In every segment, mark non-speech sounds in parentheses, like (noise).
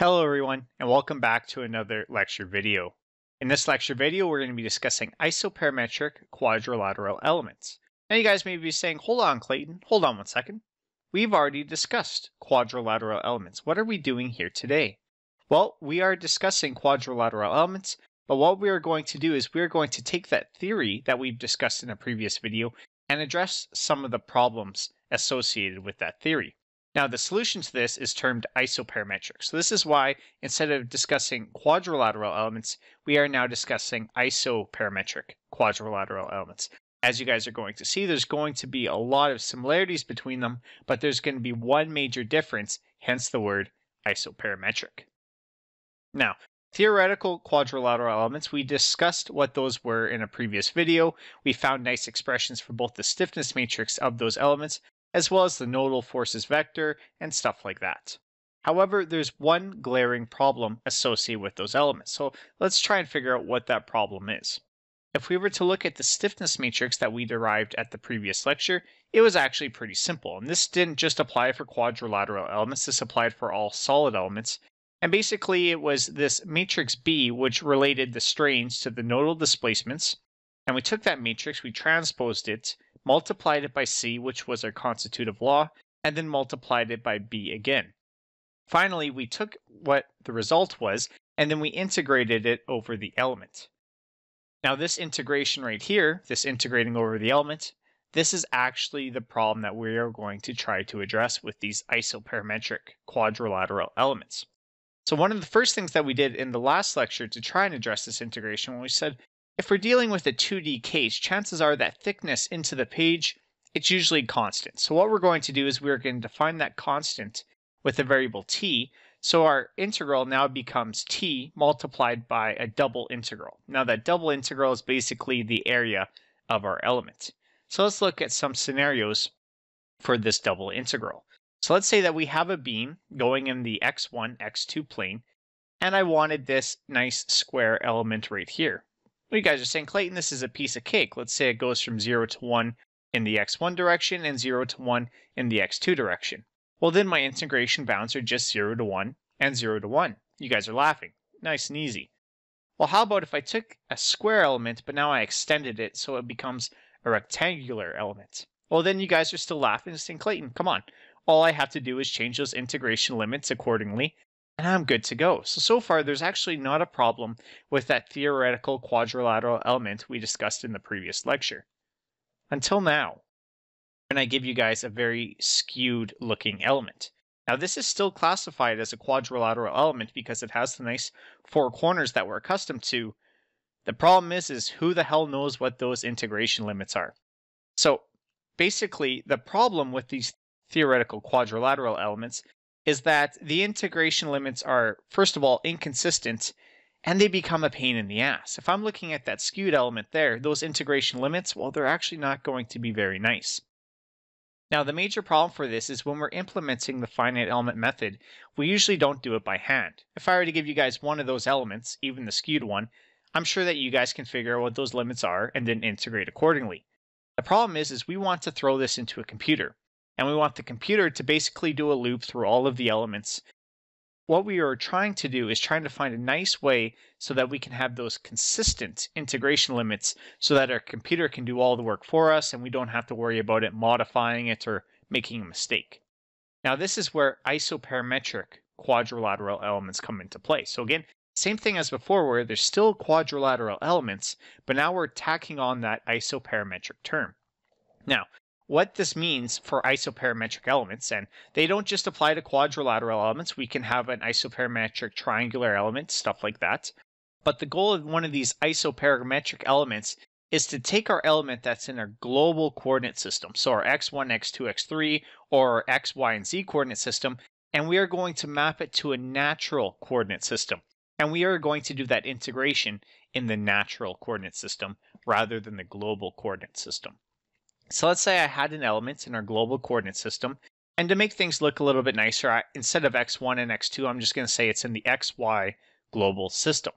Hello everyone and welcome back to another lecture video. In this lecture video we're going to be discussing isoperimetric quadrilateral elements. Now you guys may be saying hold on Clayton, hold on one second. We've already discussed quadrilateral elements. What are we doing here today? Well we are discussing quadrilateral elements but what we are going to do is we are going to take that theory that we've discussed in a previous video and address some of the problems associated with that theory. Now, the solution to this is termed isoparametric. So this is why instead of discussing quadrilateral elements, we are now discussing isoparametric quadrilateral elements. As you guys are going to see, there's going to be a lot of similarities between them, but there's going to be one major difference, hence the word isoparametric. Now, theoretical quadrilateral elements, we discussed what those were in a previous video. We found nice expressions for both the stiffness matrix of those elements, as well as the nodal forces vector and stuff like that. However, there's one glaring problem associated with those elements, so let's try and figure out what that problem is. If we were to look at the stiffness matrix that we derived at the previous lecture, it was actually pretty simple, and this didn't just apply for quadrilateral elements, this applied for all solid elements, and basically it was this matrix B which related the strains to the nodal displacements, and we took that matrix, we transposed it, multiplied it by C, which was our constitutive law, and then multiplied it by B again. Finally, we took what the result was, and then we integrated it over the element. Now this integration right here, this integrating over the element, this is actually the problem that we are going to try to address with these isoperimetric quadrilateral elements. So one of the first things that we did in the last lecture to try and address this integration, when we said if we're dealing with a 2D case, chances are that thickness into the page, it's usually constant. So what we're going to do is we're going to define that constant with a variable t. So our integral now becomes t multiplied by a double integral. Now that double integral is basically the area of our element. So let's look at some scenarios for this double integral. So let's say that we have a beam going in the x1, x2 plane, and I wanted this nice square element right here you guys are saying, Clayton, this is a piece of cake. Let's say it goes from 0 to 1 in the x1 direction and 0 to 1 in the x2 direction. Well, then my integration bounds are just 0 to 1 and 0 to 1. You guys are laughing. Nice and easy. Well, how about if I took a square element, but now I extended it so it becomes a rectangular element? Well, then you guys are still laughing saying, Clayton, come on. All I have to do is change those integration limits accordingly, and I'm good to go. So, so far, there's actually not a problem with that theoretical quadrilateral element we discussed in the previous lecture. Until now, when I give you guys a very skewed looking element. Now, this is still classified as a quadrilateral element because it has the nice four corners that we're accustomed to. The problem is, is who the hell knows what those integration limits are? So basically, the problem with these theoretical quadrilateral elements is that the integration limits are, first of all, inconsistent and they become a pain in the ass. If I'm looking at that skewed element there, those integration limits, well, they're actually not going to be very nice. Now, the major problem for this is when we're implementing the finite element method, we usually don't do it by hand. If I were to give you guys one of those elements, even the skewed one, I'm sure that you guys can figure out what those limits are and then integrate accordingly. The problem is, is we want to throw this into a computer and we want the computer to basically do a loop through all of the elements. What we are trying to do is trying to find a nice way so that we can have those consistent integration limits so that our computer can do all the work for us and we don't have to worry about it modifying it or making a mistake. Now this is where isoperimetric quadrilateral elements come into play. So again, same thing as before where there's still quadrilateral elements, but now we're tacking on that isoperimetric term. Now, what this means for isoperimetric elements. And they don't just apply to quadrilateral elements. We can have an isoperimetric triangular element, stuff like that. But the goal of one of these isoperimetric elements is to take our element that's in our global coordinate system, so our x1, x2, x3, or our x, y, and z coordinate system, and we are going to map it to a natural coordinate system. And we are going to do that integration in the natural coordinate system rather than the global coordinate system. So let's say I had an element in our global coordinate system. And to make things look a little bit nicer, I, instead of x1 and x2, I'm just going to say it's in the xy global system.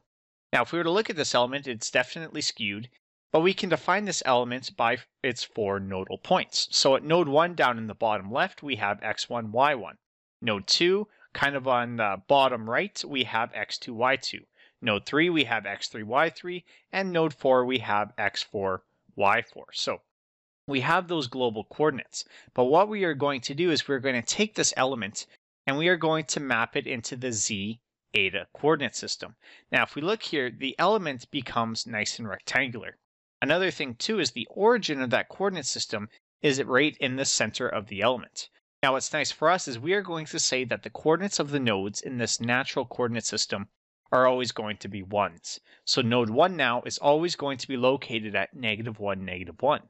Now, if we were to look at this element, it's definitely skewed, but we can define this element by its four nodal points. So at node 1 down in the bottom left, we have x1, y1. Node 2, kind of on the bottom right, we have x2, y2. Node 3, we have x3, y3. And node 4, we have x4, y4. So we have those global coordinates. But what we are going to do is we're going to take this element and we are going to map it into the z eta coordinate system. Now, if we look here, the element becomes nice and rectangular. Another thing too is the origin of that coordinate system is right in the center of the element. Now, what's nice for us is we are going to say that the coordinates of the nodes in this natural coordinate system are always going to be 1s. So node 1 now is always going to be located at negative 1, negative 1.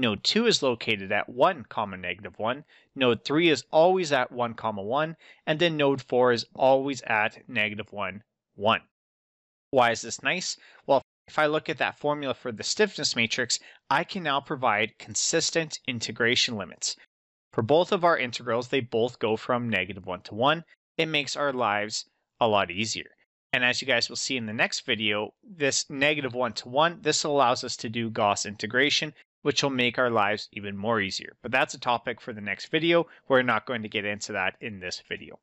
Node 2 is located at 1, comma negative 1. Node 3 is always at 1, comma 1. And then node 4 is always at negative 1, 1. Why is this nice? Well, if I look at that formula for the stiffness matrix, I can now provide consistent integration limits. For both of our integrals, they both go from negative 1 to 1. It makes our lives a lot easier. And as you guys will see in the next video, this negative 1 to 1, this allows us to do Gauss integration which will make our lives even more easier. But that's a topic for the next video. We're not going to get into that in this video.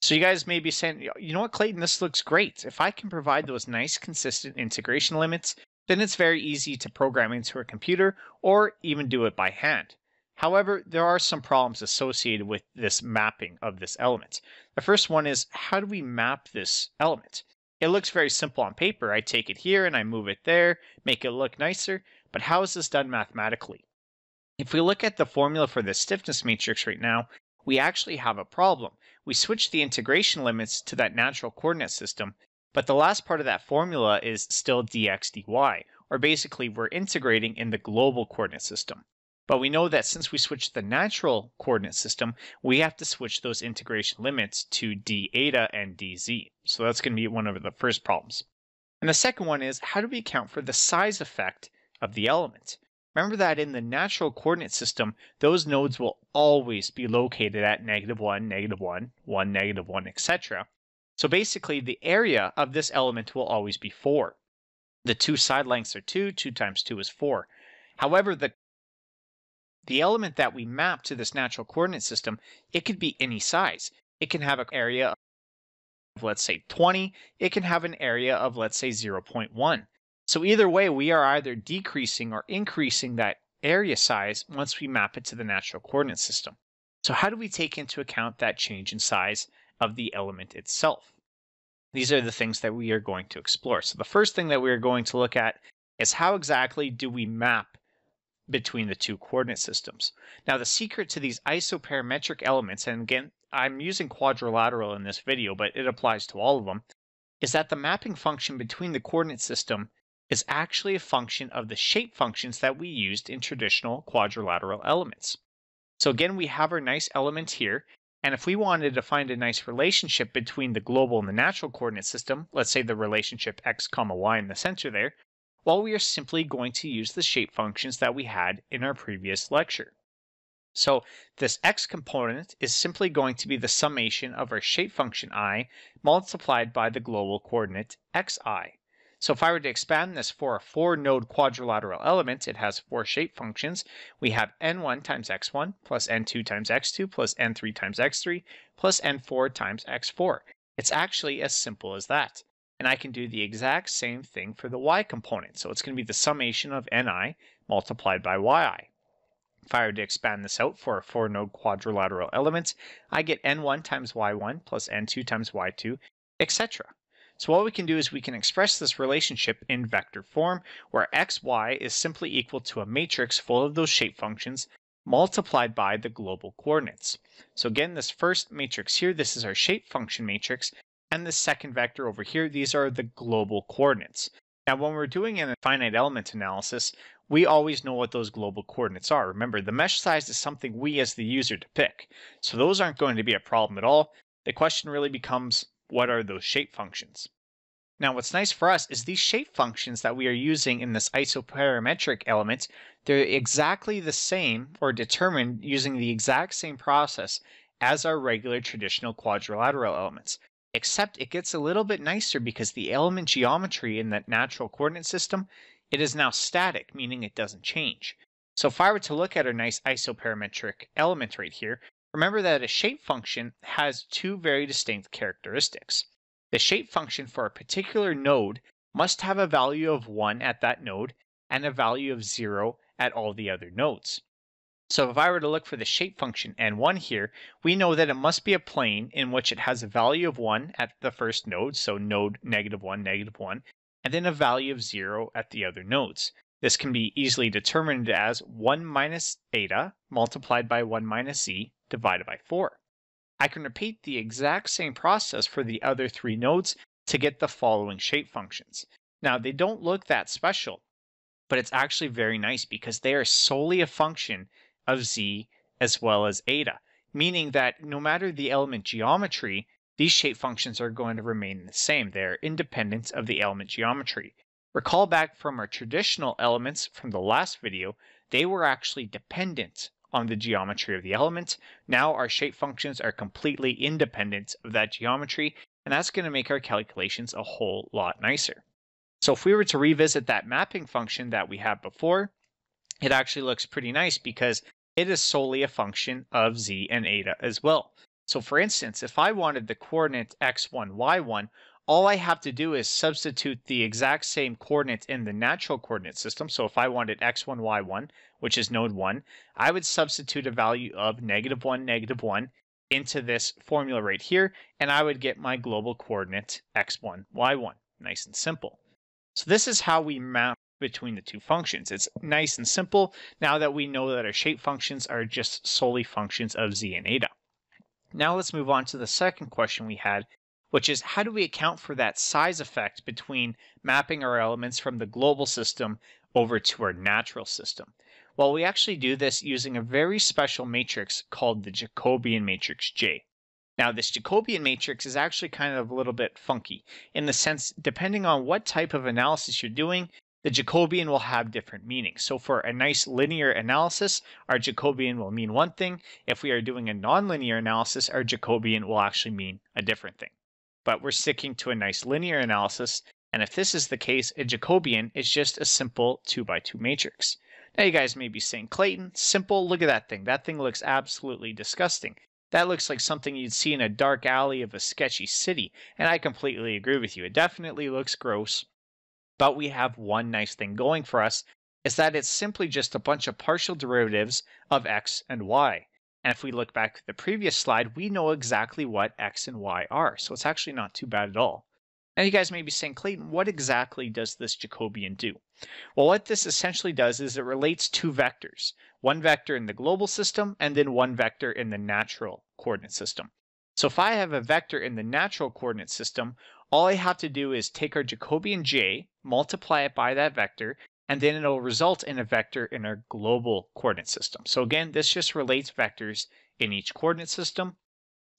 So you guys may be saying, you know what, Clayton, this looks great. If I can provide those nice, consistent integration limits, then it's very easy to program into a computer or even do it by hand. However, there are some problems associated with this mapping of this element. The first one is how do we map this element? It looks very simple on paper. I take it here and I move it there, make it look nicer. But how is this done mathematically? If we look at the formula for the stiffness matrix right now, we actually have a problem. We switch the integration limits to that natural coordinate system, but the last part of that formula is still dx dy, or basically we're integrating in the global coordinate system. But we know that since we switch the natural coordinate system, we have to switch those integration limits to d eta and dz. So that's going to be one of the first problems. And the second one is how do we account for the size effect of the element. Remember that in the natural coordinate system, those nodes will always be located at negative 1, negative 1, 1, negative 1, etc. So basically, the area of this element will always be 4. The two side lengths are 2, 2 times 2 is 4. However, the the element that we map to this natural coordinate system, it could be any size. It can have an area of, let's say, 20. It can have an area of, let's say, 0.1. So either way, we are either decreasing or increasing that area size once we map it to the natural coordinate system. So how do we take into account that change in size of the element itself? These are the things that we are going to explore. So the first thing that we are going to look at is how exactly do we map between the two coordinate systems. Now the secret to these isoperimetric elements, and again, I'm using quadrilateral in this video, but it applies to all of them, is that the mapping function between the coordinate system is actually a function of the shape functions that we used in traditional quadrilateral elements. So again, we have our nice elements here, and if we wanted to find a nice relationship between the global and the natural coordinate system, let's say the relationship x comma y in the center there, well, we are simply going to use the shape functions that we had in our previous lecture. So this x component is simply going to be the summation of our shape function i multiplied by the global coordinate xi. So if I were to expand this for a four node quadrilateral element, it has four shape functions. We have n1 times x1 plus n2 times x2 plus n3 times x3 plus n4 times x4. It's actually as simple as that. And I can do the exact same thing for the y component. So it's going to be the summation of ni multiplied by yi. If I were to expand this out for a four node quadrilateral element, I get n1 times y1 plus n2 times y2, etc. So what we can do is we can express this relationship in vector form, where x, y is simply equal to a matrix full of those shape functions multiplied by the global coordinates. So again, this first matrix here, this is our shape function matrix, and the second vector over here, these are the global coordinates. Now, when we're doing a finite element analysis, we always know what those global coordinates are. Remember, the mesh size is something we as the user to pick. So those aren't going to be a problem at all. The question really becomes, what are those shape functions. Now what's nice for us is these shape functions that we are using in this isoperimetric element, they're exactly the same or determined using the exact same process as our regular traditional quadrilateral elements. Except it gets a little bit nicer because the element geometry in that natural coordinate system, it is now static, meaning it doesn't change. So if I were to look at our nice isoperimetric element right here, Remember that a shape function has two very distinct characteristics. The shape function for a particular node must have a value of 1 at that node and a value of 0 at all the other nodes. So if I were to look for the shape function n1 here, we know that it must be a plane in which it has a value of 1 at the first node, so node negative 1, negative 1, and then a value of 0 at the other nodes. This can be easily determined as 1 minus eta multiplied by 1 minus e divided by 4. I can repeat the exact same process for the other three nodes to get the following shape functions. Now, they don't look that special, but it's actually very nice because they are solely a function of z as well as eta, meaning that no matter the element geometry, these shape functions are going to remain the same. They are independent of the element geometry. Recall back from our traditional elements from the last video, they were actually dependent on the geometry of the element. Now our shape functions are completely independent of that geometry, and that's going to make our calculations a whole lot nicer. So if we were to revisit that mapping function that we had before, it actually looks pretty nice because it is solely a function of z and eta as well. So for instance, if I wanted the coordinate x1, y1, all I have to do is substitute the exact same coordinate in the natural coordinate system. So if I wanted x1, y1, which is node 1, I would substitute a value of negative 1, negative 1 into this formula right here, and I would get my global coordinate x1, y1. Nice and simple. So this is how we map between the two functions. It's nice and simple now that we know that our shape functions are just solely functions of z and eta. Now let's move on to the second question we had, which is how do we account for that size effect between mapping our elements from the global system over to our natural system? Well, we actually do this using a very special matrix called the Jacobian matrix J. Now, this Jacobian matrix is actually kind of a little bit funky in the sense, depending on what type of analysis you're doing, the Jacobian will have different meanings. So for a nice linear analysis, our Jacobian will mean one thing. If we are doing a nonlinear analysis, our Jacobian will actually mean a different thing. But we're sticking to a nice linear analysis. And if this is the case, a Jacobian is just a simple 2 by 2 matrix. Now you guys may be saying, Clayton, simple, look at that thing. That thing looks absolutely disgusting. That looks like something you'd see in a dark alley of a sketchy city, and I completely agree with you. It definitely looks gross, but we have one nice thing going for us, is that it's simply just a bunch of partial derivatives of x and y. And if we look back to the previous slide, we know exactly what x and y are, so it's actually not too bad at all. Now, you guys may be saying, Clayton, what exactly does this Jacobian do? Well, what this essentially does is it relates two vectors, one vector in the global system and then one vector in the natural coordinate system. So if I have a vector in the natural coordinate system, all I have to do is take our Jacobian j, multiply it by that vector, and then it'll result in a vector in our global coordinate system. So again, this just relates vectors in each coordinate system.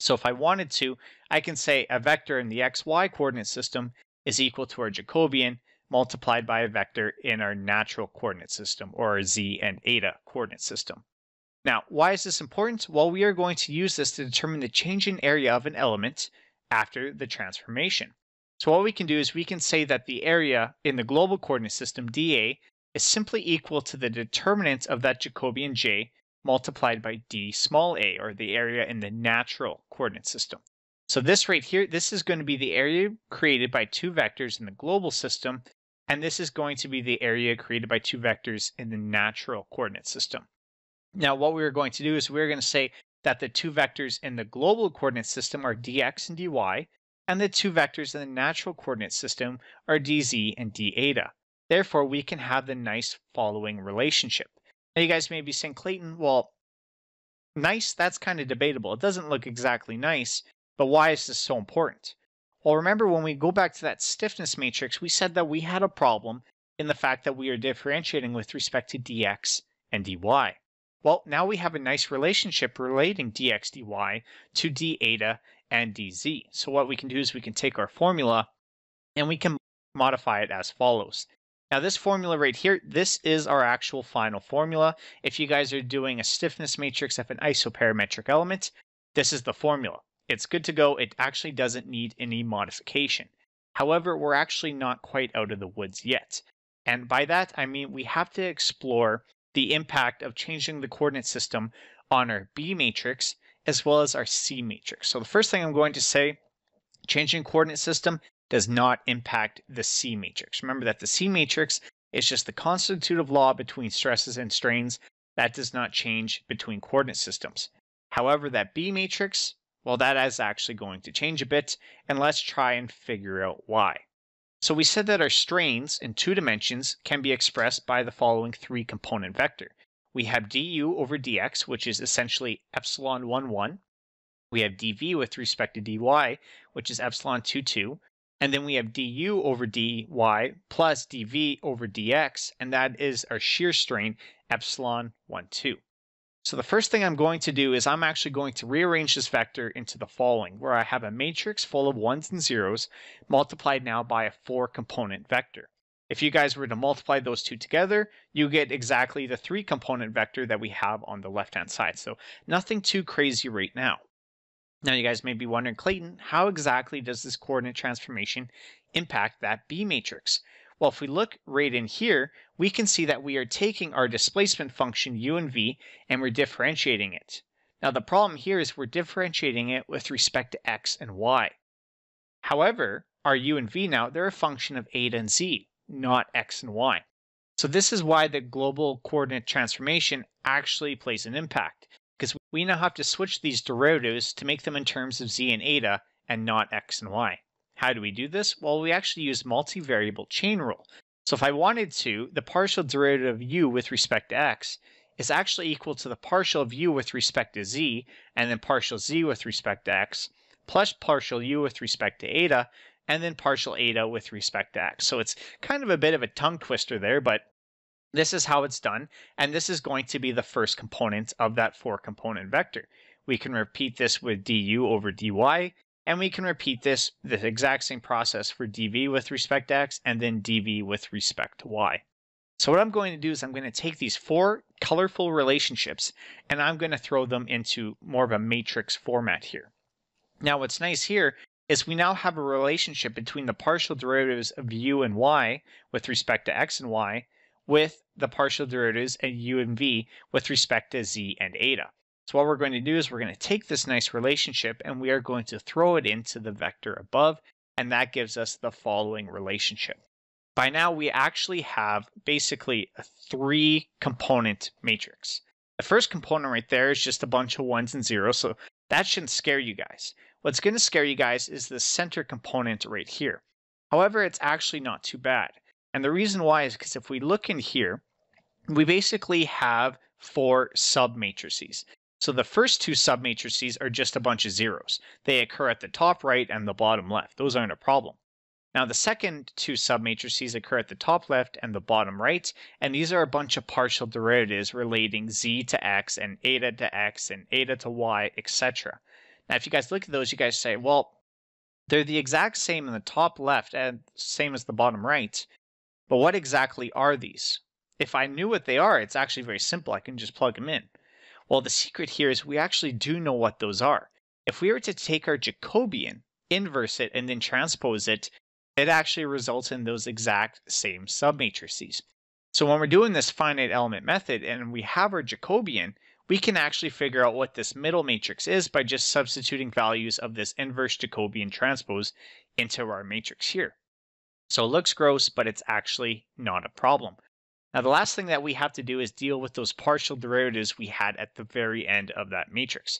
So if I wanted to, I can say a vector in the xy coordinate system is equal to our Jacobian multiplied by a vector in our natural coordinate system or our z and eta coordinate system. Now, why is this important? Well, we are going to use this to determine the change in area of an element after the transformation. So what we can do is we can say that the area in the global coordinate system dA is simply equal to the determinant of that Jacobian J multiplied by d small a, or the area in the natural coordinate system. So this right here, this is going to be the area created by two vectors in the global system, and this is going to be the area created by two vectors in the natural coordinate system. Now what we are going to do is we are going to say that the two vectors in the global coordinate system are dx and dy, and the two vectors in the natural coordinate system are dz and d eta. Therefore, we can have the nice following relationship. Now you guys may be saying, Clayton, well, nice, that's kind of debatable. It doesn't look exactly nice, but why is this so important? Well, remember when we go back to that stiffness matrix, we said that we had a problem in the fact that we are differentiating with respect to dx and dy. Well, now we have a nice relationship relating dx dy to d eta and dz. So what we can do is we can take our formula and we can modify it as follows. Now this formula right here, this is our actual final formula. If you guys are doing a stiffness matrix of an isoperimetric element, this is the formula. It's good to go. It actually doesn't need any modification. However, we're actually not quite out of the woods yet. And by that, I mean we have to explore the impact of changing the coordinate system on our B matrix as well as our C matrix. So the first thing I'm going to say, changing coordinate system does not impact the C matrix. Remember that the C matrix is just the constitutive law between stresses and strains. That does not change between coordinate systems. However, that B matrix, well, that is actually going to change a bit, and let's try and figure out why. So we said that our strains in two dimensions can be expressed by the following three component vector. We have du over dx, which is essentially epsilon 1, 1. We have dv with respect to dy, which is epsilon 2, 2. And then we have du over dy plus dv over dx, and that is our shear strain, epsilon 1, 2. So the first thing I'm going to do is I'm actually going to rearrange this vector into the following, where I have a matrix full of ones and zeros multiplied now by a four component vector. If you guys were to multiply those two together, you get exactly the three component vector that we have on the left hand side. So nothing too crazy right now. Now you guys may be wondering, Clayton, how exactly does this coordinate transformation impact that B matrix? Well, if we look right in here, we can see that we are taking our displacement function u and v and we're differentiating it. Now the problem here is we're differentiating it with respect to x and y. However, our u and v now, they're a function of a and z, not x and y. So this is why the global coordinate transformation actually plays an impact because we now have to switch these derivatives to make them in terms of z and eta and not x and y. How do we do this? Well, we actually use multivariable chain rule. So if I wanted to, the partial derivative of u with respect to x is actually equal to the partial of u with respect to z, and then partial z with respect to x, plus partial u with respect to eta, and then partial eta with respect to x. So it's kind of a bit of a tongue twister there, but this is how it's done, and this is going to be the first component of that four-component vector. We can repeat this with du over dy, and we can repeat this, the exact same process for dv with respect to x, and then dv with respect to y. So what I'm going to do is I'm going to take these four colorful relationships and I'm going to throw them into more of a matrix format here. Now what's nice here is we now have a relationship between the partial derivatives of u and y with respect to x and y with the partial derivatives and u and v with respect to z and eta. So what we're going to do is we're going to take this nice relationship and we are going to throw it into the vector above and that gives us the following relationship. By now we actually have basically a three component matrix. The first component right there is just a bunch of ones and zeros, so that shouldn't scare you guys. What's going to scare you guys is the center component right here. However, it's actually not too bad. And the reason why is because if we look in here, we basically have four submatrices. So the first two submatrices are just a bunch of zeros. They occur at the top right and the bottom left. Those aren't a problem. Now the second two submatrices occur at the top left and the bottom right, and these are a bunch of partial derivatives relating z to x and eta to x and eta to y, etc. Now if you guys look at those, you guys say, well, they're the exact same in the top left and same as the bottom right, but what exactly are these? If I knew what they are, it's actually very simple. I can just plug them in. Well, the secret here is we actually do know what those are. If we were to take our Jacobian, inverse it, and then transpose it, it actually results in those exact same submatrices. So when we're doing this finite element method and we have our Jacobian, we can actually figure out what this middle matrix is by just substituting values of this inverse Jacobian transpose into our matrix here. So it looks gross, but it's actually not a problem. Now, the last thing that we have to do is deal with those partial derivatives we had at the very end of that matrix.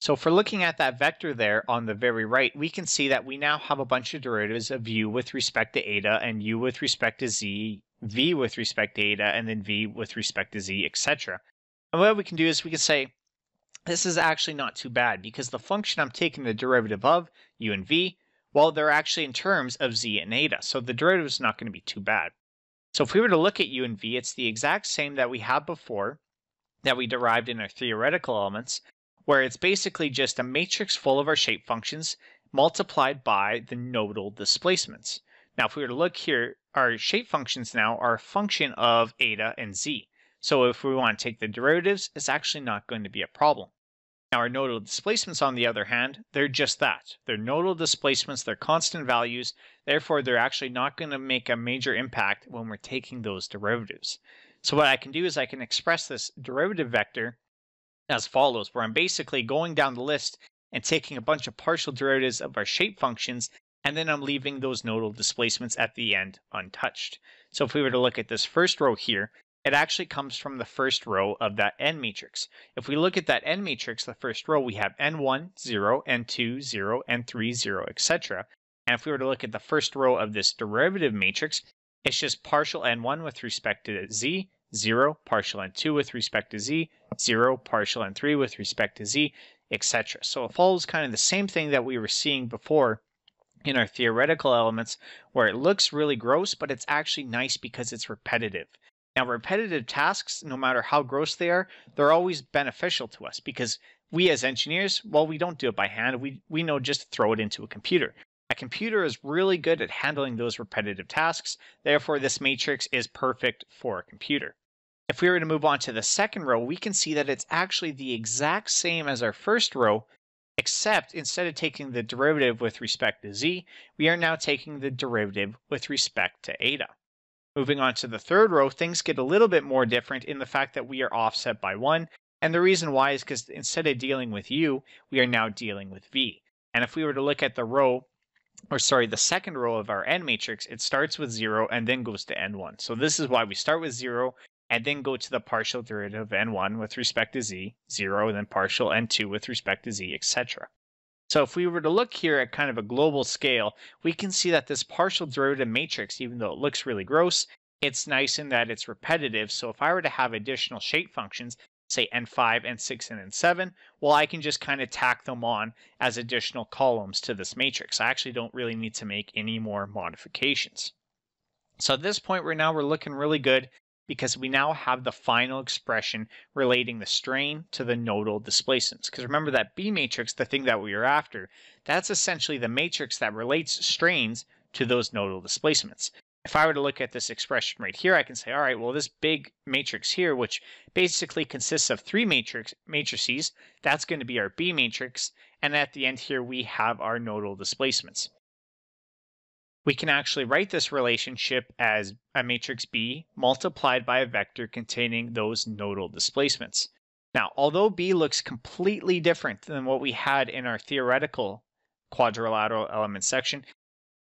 So for looking at that vector there on the very right, we can see that we now have a bunch of derivatives of u with respect to eta and u with respect to z, v with respect to eta, and then v with respect to z, etc. And what we can do is we can say, this is actually not too bad because the function I'm taking the derivative of, u and v, well, they're actually in terms of z and eta, so the derivative is not going to be too bad. So if we were to look at u and v, it's the exact same that we had before that we derived in our theoretical elements, where it's basically just a matrix full of our shape functions multiplied by the nodal displacements. Now, if we were to look here, our shape functions now are a function of eta and z. So if we want to take the derivatives, it's actually not going to be a problem. Now our nodal displacements, on the other hand, they're just that. They're nodal displacements, they're constant values, therefore they're actually not going to make a major impact when we're taking those derivatives. So what I can do is I can express this derivative vector as follows, where I'm basically going down the list and taking a bunch of partial derivatives of our shape functions, and then I'm leaving those nodal displacements at the end untouched. So if we were to look at this first row here, it actually comes from the first row of that n matrix. If we look at that n matrix, the first row, we have n1, 0, n2, 0, n3, 0, etc. And if we were to look at the first row of this derivative matrix, it's just partial n1 with respect to z, 0, partial n2 with respect to z, 0, partial n3 with respect to z, etc. So it follows kind of the same thing that we were seeing before in our theoretical elements where it looks really gross, but it's actually nice because it's repetitive. Now, repetitive tasks, no matter how gross they are, they're always beneficial to us because we as engineers, well, we don't do it by hand. We, we know just to throw it into a computer. A computer is really good at handling those repetitive tasks. Therefore, this matrix is perfect for a computer. If we were to move on to the second row, we can see that it's actually the exact same as our first row, except instead of taking the derivative with respect to z, we are now taking the derivative with respect to eta. Moving on to the third row, things get a little bit more different in the fact that we are offset by 1. And the reason why is because instead of dealing with u, we are now dealing with v. And if we were to look at the row, or sorry, the second row of our n matrix, it starts with 0 and then goes to n1. So this is why we start with 0 and then go to the partial derivative of n1 with respect to z, 0, and then partial n2 with respect to z, etc. So if we were to look here at kind of a global scale, we can see that this partial derivative matrix, even though it looks really gross, it's nice in that it's repetitive. So if I were to have additional shape functions, say n5, n6, and n7, well, I can just kind of tack them on as additional columns to this matrix. I actually don't really need to make any more modifications. So at this point right now, we're looking really good because we now have the final expression relating the strain to the nodal displacements. Because remember that B matrix, the thing that we are after, that's essentially the matrix that relates strains to those nodal displacements. If I were to look at this expression right here, I can say, all right, well, this big matrix here, which basically consists of three matrix matrices, that's going to be our B matrix. And at the end here, we have our nodal displacements we can actually write this relationship as a matrix B multiplied by a vector containing those nodal displacements. Now, although B looks completely different than what we had in our theoretical quadrilateral element section,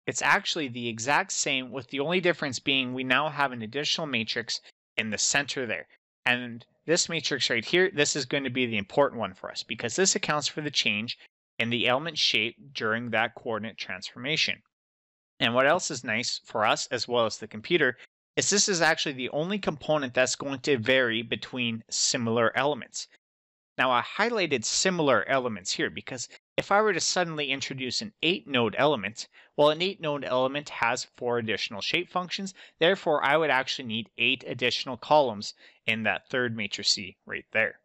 it's actually the exact same with the only difference being we now have an additional matrix in the center there. And this matrix right here, this is going to be the important one for us because this accounts for the change in the element shape during that coordinate transformation. And what else is nice for us as well as the computer is this is actually the only component that's going to vary between similar elements. Now I highlighted similar elements here because if I were to suddenly introduce an 8-node element, well an 8-node element has 4 additional shape functions, therefore I would actually need 8 additional columns in that third matrix C right there.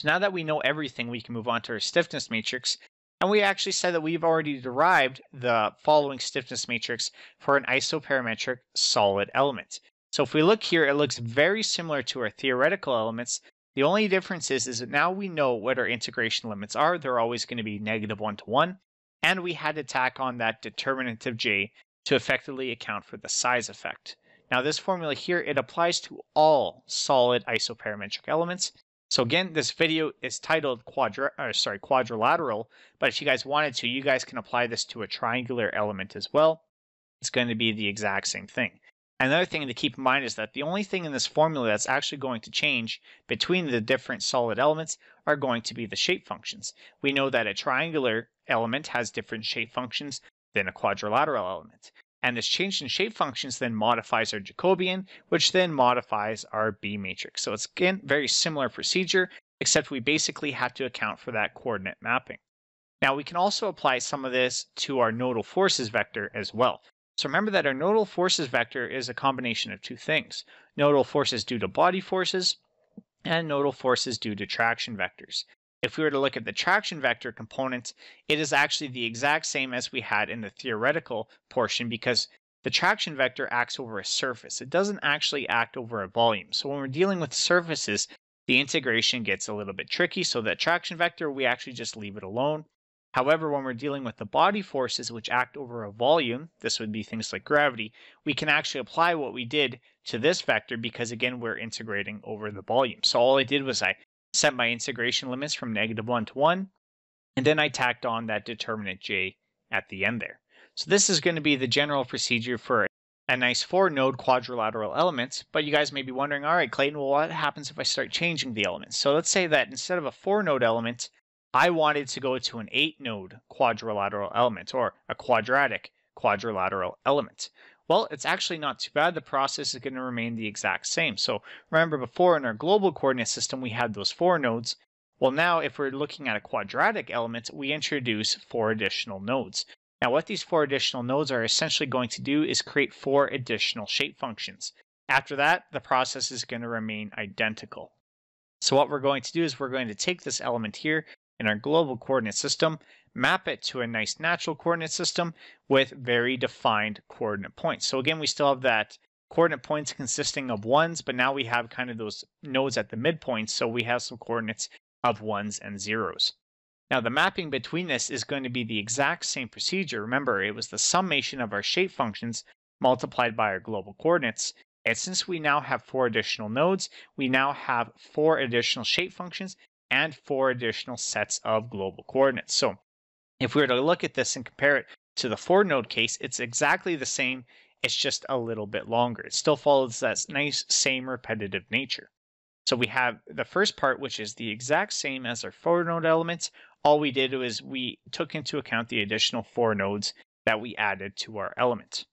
So now that we know everything, we can move on to our stiffness matrix, and we actually said that we've already derived the following stiffness matrix for an isoparametric solid element. So if we look here, it looks very similar to our theoretical elements. The only difference is, is that now we know what our integration limits are. They're always going to be negative 1 to 1. And we had to tack on that determinant of j to effectively account for the size effect. Now this formula here, it applies to all solid isoparametric elements. So again, this video is titled quadra sorry, quadrilateral, but if you guys wanted to, you guys can apply this to a triangular element as well. It's going to be the exact same thing. Another thing to keep in mind is that the only thing in this formula that's actually going to change between the different solid elements are going to be the shape functions. We know that a triangular element has different shape functions than a quadrilateral element and this change in shape functions then modifies our Jacobian, which then modifies our B matrix. So it's again very similar procedure, except we basically have to account for that coordinate mapping. Now we can also apply some of this to our nodal forces vector as well. So remember that our nodal forces vector is a combination of two things, nodal forces due to body forces and nodal forces due to traction vectors. If we were to look at the traction vector component, it is actually the exact same as we had in the theoretical portion because the traction vector acts over a surface. It doesn't actually act over a volume. So when we're dealing with surfaces, the integration gets a little bit tricky. So that traction vector, we actually just leave it alone. However, when we're dealing with the body forces which act over a volume, this would be things like gravity, we can actually apply what we did to this vector because again, we're integrating over the volume. So all I did was I set my integration limits from negative 1 to 1, and then I tacked on that determinant j at the end there. So this is going to be the general procedure for a nice four node quadrilateral elements, but you guys may be wondering, all right, Clayton, well, what happens if I start changing the elements? So let's say that instead of a four node element, I wanted to go to an eight node quadrilateral element or a quadratic quadrilateral element. Well, it's actually not too bad. The process is going to remain the exact same. So remember before in our global coordinate system, we had those four nodes. Well, now if we're looking at a quadratic element, we introduce four additional nodes. Now, what these four additional nodes are essentially going to do is create four additional shape functions. After that, the process is going to remain identical. So what we're going to do is we're going to take this element here in our global coordinate system, map it to a nice natural coordinate system with very defined coordinate points. So again, we still have that coordinate points consisting of ones, but now we have kind of those nodes at the midpoint, so we have some coordinates of ones and zeros. Now the mapping between this is going to be the exact same procedure. Remember, it was the summation of our shape functions multiplied by our global coordinates. And since we now have four additional nodes, we now have four additional shape functions and four additional sets of global coordinates. So if we were to look at this and compare it to the four node case, it's exactly the same. It's just a little bit longer. It still follows that nice same repetitive nature. So we have the first part, which is the exact same as our four node elements. All we did was we took into account the additional four nodes that we added to our element.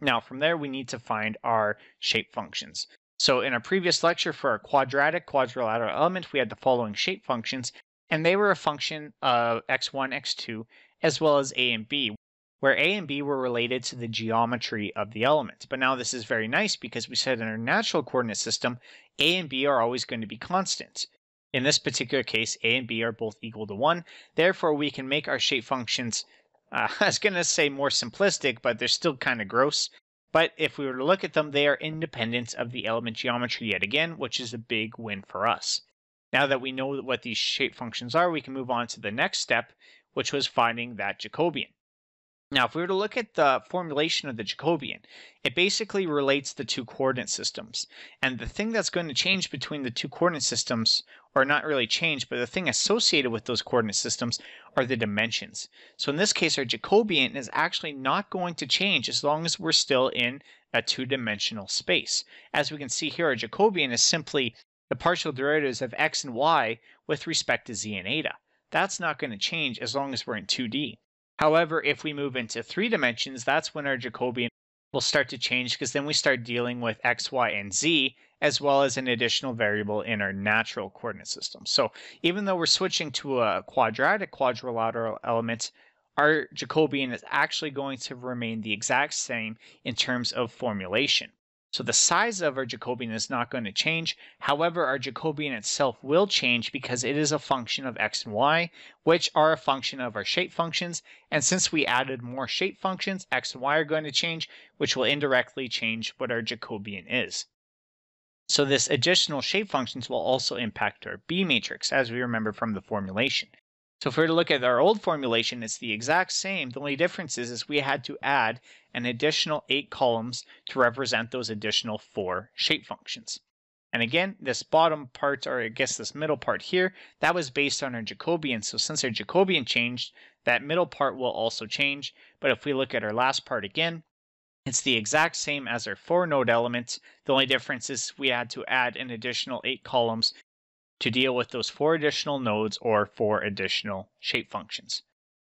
Now from there, we need to find our shape functions. So in our previous lecture for our quadratic quadrilateral element, we had the following shape functions, and they were a function of x1, x2, as well as a and b, where a and b were related to the geometry of the element. But now this is very nice because we said in our natural coordinate system, a and b are always going to be constant. In this particular case, a and b are both equal to 1. Therefore, we can make our shape functions, uh, (laughs) I was going to say more simplistic, but they're still kind of gross. But if we were to look at them, they are independent of the element geometry yet again, which is a big win for us. Now that we know what these shape functions are, we can move on to the next step, which was finding that Jacobian. Now, if we were to look at the formulation of the Jacobian, it basically relates the two coordinate systems. And the thing that's going to change between the two coordinate systems, or not really change, but the thing associated with those coordinate systems are the dimensions. So in this case, our Jacobian is actually not going to change as long as we're still in a two-dimensional space. As we can see here, our Jacobian is simply the partial derivatives of x and y with respect to z and eta. That's not going to change as long as we're in 2D. However, if we move into three dimensions, that's when our Jacobian will start to change because then we start dealing with x, y, and z, as well as an additional variable in our natural coordinate system. So even though we're switching to a quadratic quadrilateral element, our Jacobian is actually going to remain the exact same in terms of formulation. So the size of our Jacobian is not going to change. However, our Jacobian itself will change because it is a function of x and y, which are a function of our shape functions. And since we added more shape functions, x and y are going to change, which will indirectly change what our Jacobian is. So this additional shape functions will also impact our B matrix, as we remember from the formulation. So if we were to look at our old formulation, it's the exact same. The only difference is, is we had to add an additional eight columns to represent those additional four shape functions. And again, this bottom part, or I guess this middle part here, that was based on our Jacobian. So since our Jacobian changed, that middle part will also change. But if we look at our last part again, it's the exact same as our four node element. The only difference is we had to add an additional eight columns to deal with those four additional nodes or four additional shape functions.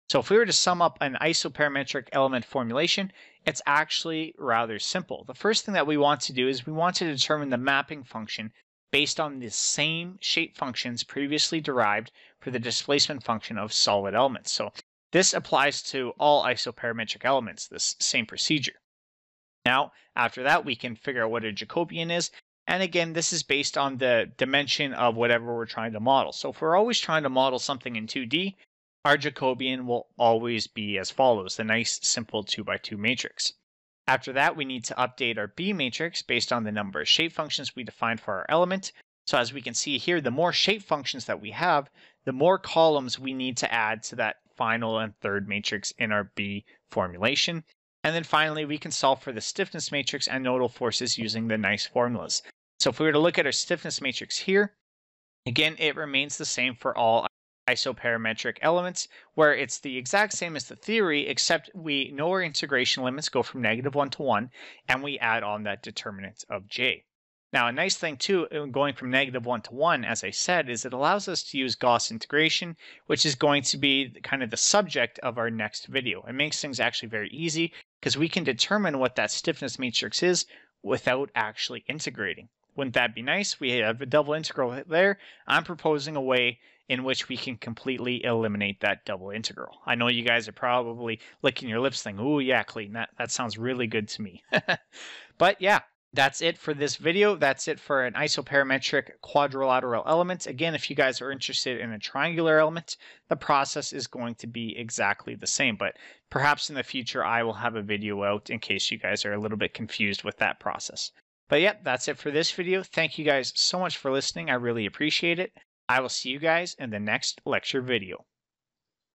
So if we were to sum up an isoparametric element formulation, it's actually rather simple. The first thing that we want to do is we want to determine the mapping function based on the same shape functions previously derived for the displacement function of solid elements. So this applies to all isoparametric elements, this same procedure. Now, after that, we can figure out what a Jacobian is, and again, this is based on the dimension of whatever we're trying to model. So if we're always trying to model something in 2D, our Jacobian will always be as follows, the nice simple 2 by 2 matrix. After that, we need to update our B matrix based on the number of shape functions we defined for our element. So as we can see here, the more shape functions that we have, the more columns we need to add to that final and third matrix in our B formulation. And then finally, we can solve for the stiffness matrix and nodal forces using the nice formulas. So if we were to look at our stiffness matrix here, again, it remains the same for all isoparametric elements, where it's the exact same as the theory, except we know our integration limits go from negative 1 to 1, and we add on that determinant of j. Now, a nice thing too, uh, going from negative 1 to 1, as I said, is it allows us to use Gauss integration, which is going to be kind of the subject of our next video. It makes things actually very easy because we can determine what that stiffness matrix is without actually integrating. Wouldn't that be nice? We have a double integral there. I'm proposing a way in which we can completely eliminate that double integral. I know you guys are probably licking your lips thinking, oh yeah, Clayton, that, that sounds really good to me. (laughs) but yeah, that's it for this video. That's it for an isoparametric quadrilateral element. Again, if you guys are interested in a triangular element, the process is going to be exactly the same, but perhaps in the future I will have a video out in case you guys are a little bit confused with that process. But yeah, that's it for this video. Thank you guys so much for listening. I really appreciate it. I will see you guys in the next lecture video.